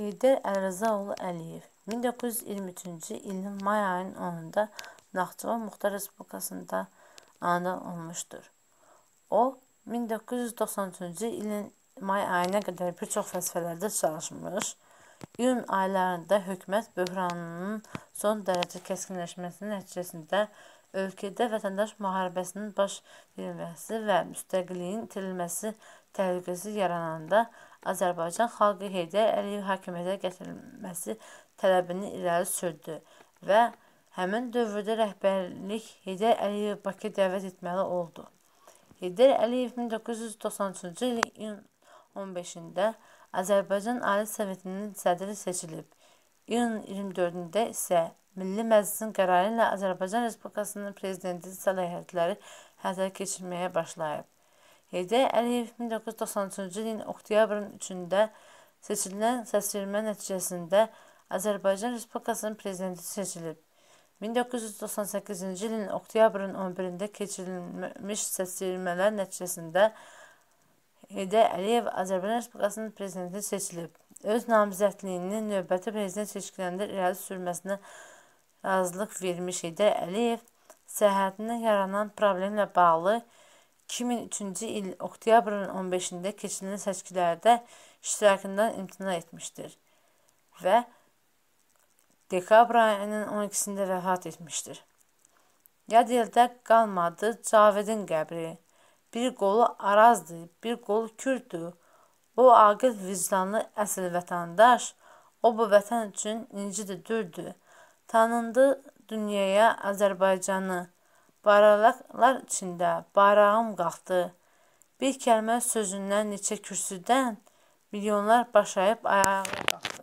Heydər Əlrəzaoğlu Əliyev 1923-cü ilin may ayının 10-da Naxçıvan Muxtar Respublikasında anadan olmuşdur. O, 1993-cü ilin may ayına qədər bir çox vəzifələrdə çalışmış, İyun aylarında hökumət böhranının son dərəcə kəskinləşməsinin nəticəsində ölkədə vətəndaş müharibəsinin baş verməsi və müstəqilliyin itirilməsi təhlükəsi yarananda Azərbaycan xalqı Heydər Əliyev hakimiyyətə gətirilməsi tələbini irəli sürdü və həmin dövrdə rəhbərlik Heydər Əliyev Bakı dəvət etməli oldu. Heydər Əliyev 1993-cü ilin 15-də Azərbaycan Ali Sovetinin sədri seçilib. İyunun 24-də isə Milli Məclisin qərarı ilə Azərbaycan Respublikasının prezidentinin səlahiyyətləri həyata keçirməyə başlayıb. Heydər Əliyev 1993-cü ilin oktyabrın 3-də seçilən səsvermə nəticəsində Azərbaycan Respublikasının prezidenti seçilib. 1998-ci ilin oktyabrın 11-də keçirilmiş səsvermələr nəticəsində Azərbaycan Heydər Əliyev Azərbaycan Respublikasının prezidenti seçilib. Öz namizədliyini növbəti prezident seçkilərində irəli sürməsinə razılıq vermiş Heydər Əliyev səhhətindən yaranan problemlə bağlı 2003-cü il oktyabrın 15-də keçirilən seçkilərdə iştirakından imtina etmişdir və dekabr ayının 12-sində vəfat etmişdir. Yad ildə qalmadı Cavidin qəbri. Bir qolu Arazdır, bir qolu Kürdür. O aqil vicdanlı əsl vətəndaş, o bu vətən üçün incidir, dürdür. Tanındı dünyaya Azərbaycanı. Baralaqlar içində bayrağım qalxdı. Bir kəlmə sözündən neçə kürsüdən milyonlar başayıb ayağa qalxdı.